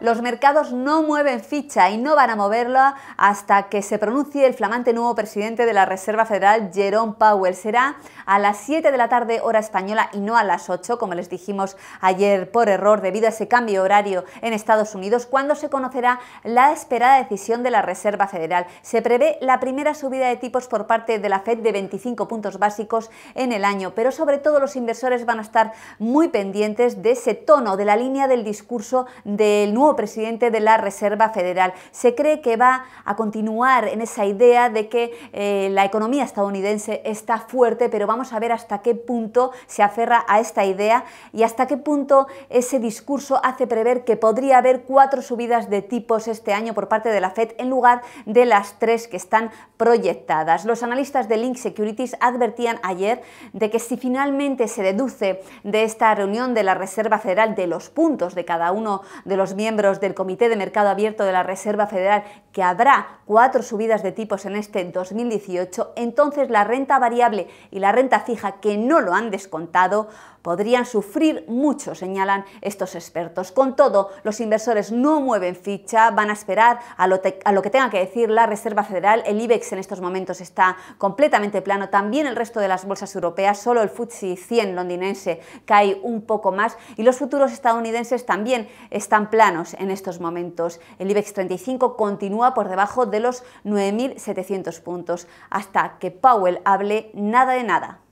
los mercados no mueven ficha y no van a moverla hasta que se pronuncie el flamante nuevo presidente de la Reserva Federal, Jerome Powell. Será a las 7 de la tarde hora española y no a las 8, como les dijimos ayer por error debido a ese cambio horario en Estados Unidos, cuando se conocerá la esperada decisión de la Reserva Federal. Se prevé la primera subida de tipos por parte de la Fed de 25 puntos básicos en el año, pero sobre todo los inversores van a estar muy pendientes de ese tono, de la línea del discurso del nuevo presidente de la Reserva Federal. Se cree que va a continuar en esa idea de que eh, la economía estadounidense está fuerte, pero vamos a ver hasta qué punto se aferra a esta idea y hasta qué punto ese discurso hace prever que podría haber cuatro subidas de tipos este año por parte de la Fed en lugar de las tres que están proyectadas. Los analistas de Link Securities advertían ayer de que si finalmente se deduce de esta reunión de la Reserva Federal de los puntos de cada uno de los miembros del Comité de Mercado Abierto de la Reserva Federal que habrá cuatro subidas de tipos en este 2018, entonces la renta variable y la renta fija que no lo han descontado podrían sufrir mucho, señalan estos expertos. Con todo, los inversores no mueven ficha, van a esperar a lo, que tenga que decir la Reserva Federal. El IBEX en estos momentos está completamente plano, también el resto de las bolsas europeas, solo el FTSE 100 londinense cae un poco más y los futuros estadounidenses también están planos en estos momentos. El IBEX 35 continúa por debajo de los 9.700 puntos. Hasta que Powell hable nada de nada.